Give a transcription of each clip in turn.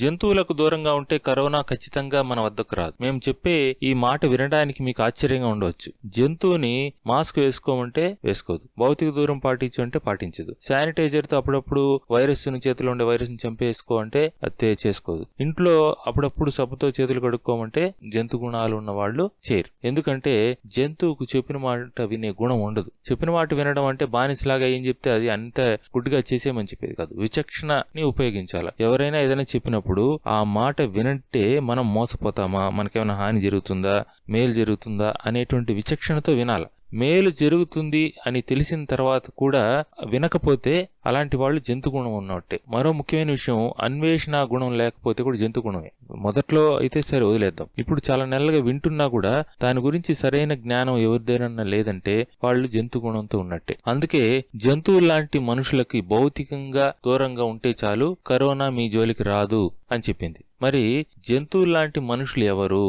జంతువులకు దూరంగా ఉంటే కరోనా ఖచ్చితంగా మన వద్దకు రాదు మేము చెప్పే ఈ మాట వినడానికి మీకు ఆశ్చర్యంగా ఉండవచ్చు జంతువుని మాస్క్ వేసుకోమంటే వేసుకోదు భౌతిక దూరం పాటించు అంటే పాటించదు శానిటైజర్ తో అప్పుడప్పుడు వైరస్ చేతిలో ఉండే వైరస్ ని చంపేసుకో అంటే చేసుకోదు ఇంట్లో అప్పుడప్పుడు సబ్బుతో చేతులు కడుక్కోమంటే జంతు గుణాలు ఉన్న వాళ్ళు చేయరు ఎందుకంటే జంతువుకు చెప్పిన మాట వినే గుణం ఉండదు చెప్పిన మాట వినడం అంటే బానిసలాగా ఏం చెప్తే అది అంత గుడ్డుగా చేసేమని చెప్పేది కాదు విచక్షణని ఉపయోగించాలి ఎవరైనా ఏదైనా చెప్పిన చెప్పినప్పుడు ఆ మాట వినంటే మనం మోసపోతామా మనకేమైనా హాని జరుగుతుందా మేలు జరుగుతుందా అనేటువంటి విచక్షణతో వినాలి మేలు జరుగుతుంది అని తెలిసిన తర్వాత కూడా వినకపోతే అలాంటి వాళ్ళు జంతు గుణం ఉన్నట్టే మరో ముఖ్యమైన విషయం అన్వేషణ గుణం లేకపోతే కూడా జంతు గుణమే మొదట్లో అయితే సరే వదిలేద్దాం ఇప్పుడు చాలా నెలలుగా వింటున్నా కూడా దాని గురించి సరైన జ్ఞానం ఎవరిదేనన్నా లేదంటే వాళ్ళు జంతు గుణంతో ఉన్నట్టే అందుకే జంతువులు లాంటి మనుషులకి భౌతికంగా దూరంగా ఉంటే చాలు కరోనా మీ జోలికి రాదు అని చెప్పింది మరి జంతువులు లాంటి మనుషులు ఎవరు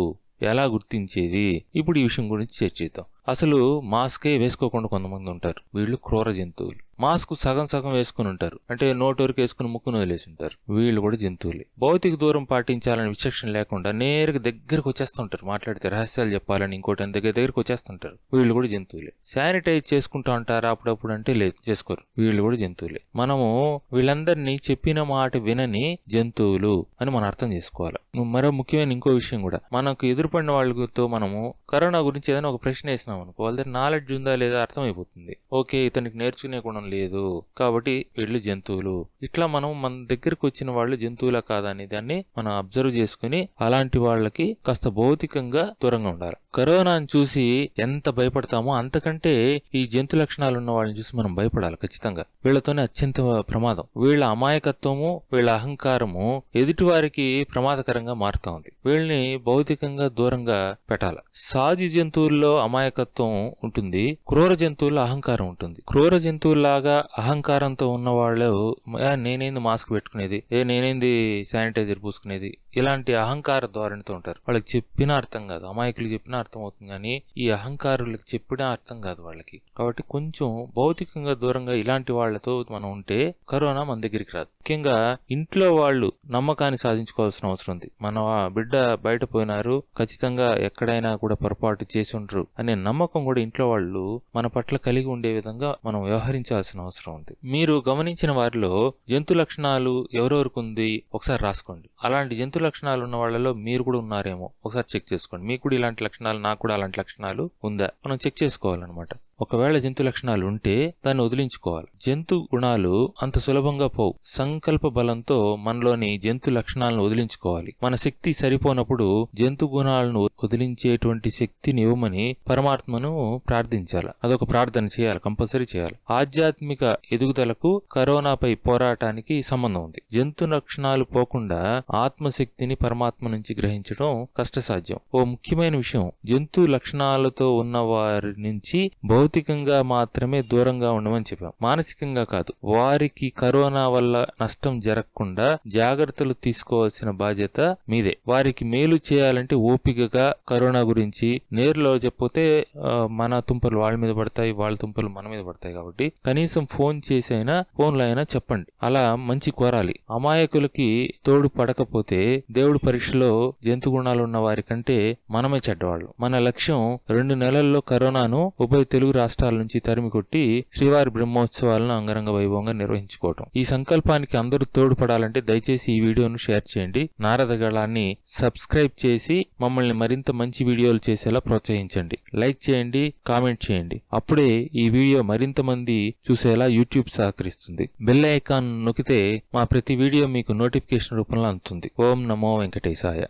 ఎలా గుర్తించేది ఇప్పుడు ఈ విషయం గురించి చర్చిద్దాం అసలు మాస్కే వేసుకోకుండా కొంతమంది ఉంటారు వీళ్ళు క్రూర జంతువులు మాస్క్ సగం సగం వేసుకుని ఉంటారు అంటే నోటు వరకు వేసుకుని ముక్కును వదిలేసి ఉంటారు వీళ్ళు కూడా జంతువులే భౌతిక దూరం పాటించాలని విచక్షణ లేకుండా నేరుగా దగ్గరకు వచ్చేస్తుంటారు మాట్లాడితే రహస్యాలు చెప్పాలని ఇంకోటి దగ్గర దగ్గరకు వచ్చేస్తుంటారు వీళ్ళు కూడా జంతువులే శానిటైజ్ చేసుకుంటా ఉంటారు అప్పుడప్పుడు అంటే లేదు చేసుకోరు వీళ్ళు కూడా జంతువులే మనము వీళ్ళందరినీ చెప్పిన మాట వినని జంతువులు అని మనం అర్థం చేసుకోవాలి మరో ముఖ్యమైన ఇంకో విషయం కూడా మనకు ఎదురుపడిన వాళ్ళతో మనము కరోనా గురించి ఏదైనా ఒక ప్రశ్న వేసినాం అనుకో వాళ్ళ దగ్గర నాలెడ్జ్ ఉందా లేదా అర్థమైపోతుంది ఓకే ఇతనికి నేర్చుకునే గుణం లేదు కాబట్టి వీళ్ళు జంతువులు ఇట్లా మనం మన దగ్గరకు వచ్చిన వాళ్ళు జంతువులా కాదనే దాన్ని మనం అబ్జర్వ్ చేసుకుని అలాంటి వాళ్ళకి కాస్త భౌతికంగా దూరంగా ఉండాలి కరోనాను చూసి ఎంత భయపడతామో అంతకంటే ఈ జంతు లక్షణాలు ఉన్న వాళ్ళని చూసి మనం భయపడాలి ఖచ్చితంగా వీళ్లతోనే అత్యంత ప్రమాదం వీళ్ళ అమాయకత్వము వీళ్ళ అహంకారము ఎదుటివారికి ప్రమాదకరంగా మారుతా ఉంది వీళ్ళని భౌతికంగా దూరంగా పెట్టాలి సాజి జంతువుల్లో అమాయకత్వం ఉంటుంది క్రూర జంతువుల్లో అహంకారం ఉంటుంది క్రూర జంతువులాగా అహంకారంతో ఉన్న వాళ్ళు నేనేంది మాస్క్ పెట్టుకునేది ఏ నేనేంది శానిటైజర్ పూసుకునేది ఇలాంటి అహంకార ధోరణితో ఉంటారు వాళ్ళకి చెప్పినా అర్థం కాదు అమాయకులు చెప్పినా అర్థమవుతుంది కానీ ఈ అహంకారులకు చెప్పినా అర్థం కాదు వాళ్ళకి కాబట్టి కొంచెం భౌతికంగా దూరంగా ఇలాంటి వాళ్లతో మనం ఉంటే కరోనా మన దగ్గరికి రాదు ముఖ్యంగా ఇంట్లో వాళ్ళు నమ్మకాన్ని సాధించుకోవాల్సిన అవసరం ఉంది మన బిడ్డ బయట పోయినారు ఖచ్చితంగా ఎక్కడైనా కూడా పొరపాటు చేసి ఉండరు అనే నమ్మకం కూడా ఇంట్లో వాళ్ళు మన పట్ల కలిగి ఉండే విధంగా మనం వ్యవహరించాల్సిన అవసరం ఉంది మీరు గమనించిన వారిలో జంతు లక్షణాలు ఎవరెవరికి ఉంది ఒకసారి రాసుకోండి అలాంటి జంతు లక్షణాలు ఉన్న వాళ్ళలో మీరు కూడా ఉన్నారేమో ఒకసారి చెక్ చేసుకోండి మీకు కూడా ఇలాంటి లక్షణాలు లక్షణాలు నాకు కూడా అలాంటి లక్షణాలు ఉందా మనం చెక్ చేసుకోవాలన్నమాట ఒకవేళ జంతు లక్షణాలు ఉంటే దాన్ని వదిలించుకోవాలి జంతు గుణాలు అంత సులభంగా పోవు సంకల్ప బలంతో మనలోని జంతు లక్షణాలను వదిలించుకోవాలి మన శక్తి సరిపోనప్పుడు జంతు గుణాలను వదిలించేటువంటి శక్తిని ఇవ్వమని పరమాత్మను ప్రార్థించాలి అదొక ప్రార్థన చేయాలి కంపల్సరీ చేయాలి ఆధ్యాత్మిక ఎదుగుదలకు కరోనాపై పోరాటానికి సంబంధం ఉంది జంతు లక్షణాలు పోకుండా ఆత్మశక్తిని పరమాత్మ నుంచి గ్రహించడం కష్టసాధ్యం ఓ ముఖ్యమైన విషయం జంతు లక్షణాలతో ఉన్న వారి నుంచి భౌ భౌతికంగా మాత్రమే దూరంగా ఉండమని చెప్పాం మానసికంగా కాదు వారికి కరోనా వల్ల నష్టం జరగకుండా జాగ్రత్తలు తీసుకోవాల్సిన బాధ్యత మీదే వారికి మేలు చేయాలంటే ఓపికగా కరోనా గురించి నేరులో చెప్పితే మన తుంపలు వాళ్ళ మీద పడతాయి వాళ్ళ తుంపలు మన మీద పడతాయి కాబట్టి కనీసం ఫోన్ చేసి అయినా ఫోన్లో అయినా చెప్పండి అలా మంచి కోరాలి అమాయకులకి తోడు పడకపోతే దేవుడు పరీక్షలో జంతు గుణాలు ఉన్న కంటే మనమే చెడ్డవాళ్ళు మన లక్ష్యం రెండు నెలల్లో కరోనాను ఉభయ తెలుగు రాష్ట్రాల నుంచి తరిమికొట్టి శ్రీవారి బ్రహ్మోత్సవాలను అంగరంగ వైభవంగా నిర్వహించుకోవటం ఈ సంకల్పానికి అందరూ తోడ్పడాలంటే దయచేసి ఈ వీడియోను షేర్ చేయండి నారదగళాన్ని సబ్స్క్రైబ్ చేసి మమ్మల్ని మరింత మంచి వీడియోలు చేసేలా ప్రోత్సహించండి లైక్ చేయండి కామెంట్ చేయండి అప్పుడే ఈ వీడియో మరింత మంది చూసేలా యూట్యూబ్ సహకరిస్తుంది బెల్ ఐకాన్ నొక్కితే మా ప్రతి వీడియో మీకు నోటిఫికేషన్ రూపంలో అందుతుంది ఓం నమో వెంకటేశాయ